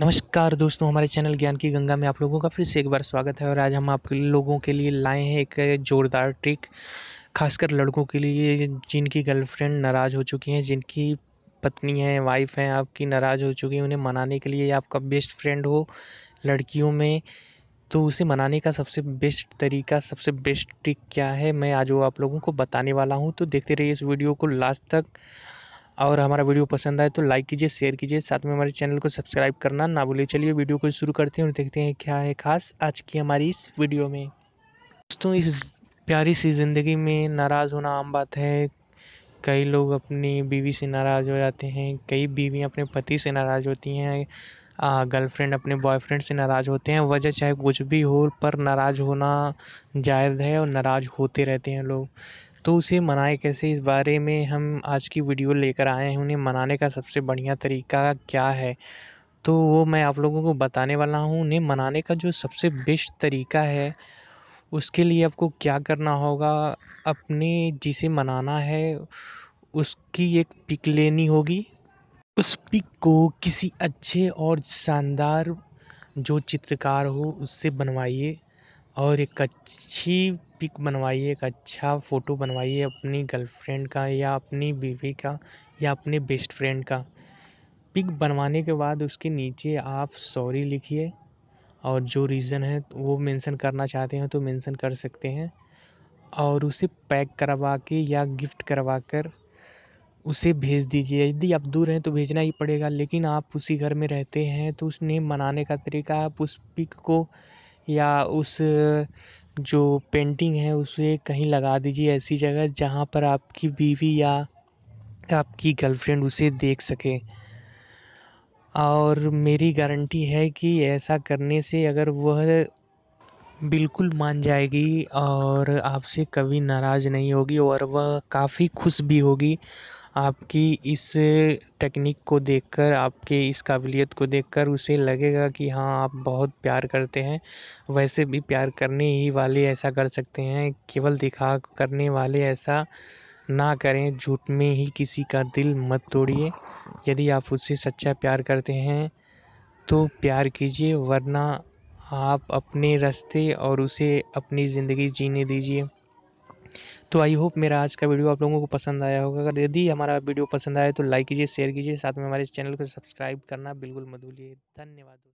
नमस्कार दोस्तों हमारे चैनल ज्ञान की गंगा में आप लोगों का फिर से एक बार स्वागत है और आज हम आप लोगों के लिए लाए हैं एक ज़ोरदार ट्रिक खासकर लड़कों के लिए जिनकी गर्लफ्रेंड नाराज़ हो चुकी हैं जिनकी पत्नी है वाइफ हैं आपकी नाराज़ हो चुकी है उन्हें मनाने के लिए आपका बेस्ट फ्रेंड हो लड़कियों में तो उसे मनाने का सबसे बेस्ट तरीका सबसे बेस्ट ट्रिक क्या है मैं आज वो आप लोगों को बताने वाला हूँ तो देखते रहिए इस वीडियो को लास्ट तक और हमारा वीडियो पसंद आए तो लाइक कीजिए शेयर कीजिए साथ में हमारे चैनल को सब्सक्राइब करना ना भूलिए चलिए वीडियो को शुरू करते हैं और देखते हैं क्या है खास आज की हमारी इस वीडियो में दोस्तों इस प्यारी सी ज़िंदगी में नाराज़ होना आम बात है कई लोग अपनी बीवी से नाराज़ हो जाते हैं कई बीवियाँ अपने पति से नाराज़ होती हैं गर्लफ्रेंड अपने बॉयफ्रेंड से नाराज़ होते हैं वजह चाहे कुछ भी हो पर नाराज़ होना जायज़ है और नाराज़ होते रहते हैं लोग तो उसे मनाए कैसे इस बारे में हम आज की वीडियो लेकर आए हैं उन्हें मनाने का सबसे बढ़िया तरीका क्या है तो वो मैं आप लोगों को बताने वाला हूँ उन्हें मनाने का जो सबसे बेस्ट तरीका है उसके लिए आपको क्या करना होगा अपने जिसे मनाना है उसकी एक पिक लेनी होगी उस पिक को किसी अच्छे और शानदार जो चित्रकार हो उससे बनवाइए और एक अच्छी पिक बनवाइए एक अच्छा फ़ोटो बनवाइए अपनी गर्लफ्रेंड का या अपनी बीवी का या अपने बेस्ट फ्रेंड का पिक बनवाने के बाद उसके नीचे आप सॉरी लिखिए और जो रीज़न है तो वो मेंशन करना चाहते हैं तो मेंशन कर सकते हैं और उसे पैक करवा के या गिफ्ट करवा कर उसे भेज दीजिए यदि आप दूर हैं तो भेजना ही पड़ेगा लेकिन आप उसी घर में रहते हैं तो उसने मनाने का तरीका आप उस पिक को या उस जो पेंटिंग है उसे कहीं लगा दीजिए ऐसी जगह जहाँ पर आपकी बीवी या आपकी गर्लफ्रेंड उसे देख सके और मेरी गारंटी है कि ऐसा करने से अगर वह बिल्कुल मान जाएगी और आपसे कभी नाराज़ नहीं होगी और वह काफ़ी खुश भी होगी आपकी इस टेक्निक को देखकर आपके इस काबिलियत को देखकर उसे लगेगा कि हाँ आप बहुत प्यार करते हैं वैसे भी प्यार करने ही वाले ऐसा कर सकते हैं केवल दिखा करने वाले ऐसा ना करें झूठ में ही किसी का दिल मत तोड़िए यदि आप उससे सच्चा प्यार करते हैं तो प्यार कीजिए वरना आप अपने रास्ते और उसे अपनी ज़िंदगी जीने दीजिए तो आई होप मेरा आज का वीडियो आप लोगों को पसंद आया होगा अगर यदि हमारा वीडियो पसंद आया तो लाइक कीजिए शेयर कीजिए साथ में हमारे इस चैनल को सब्सक्राइब करना बिल्कुल मत भूलिए धन्यवाद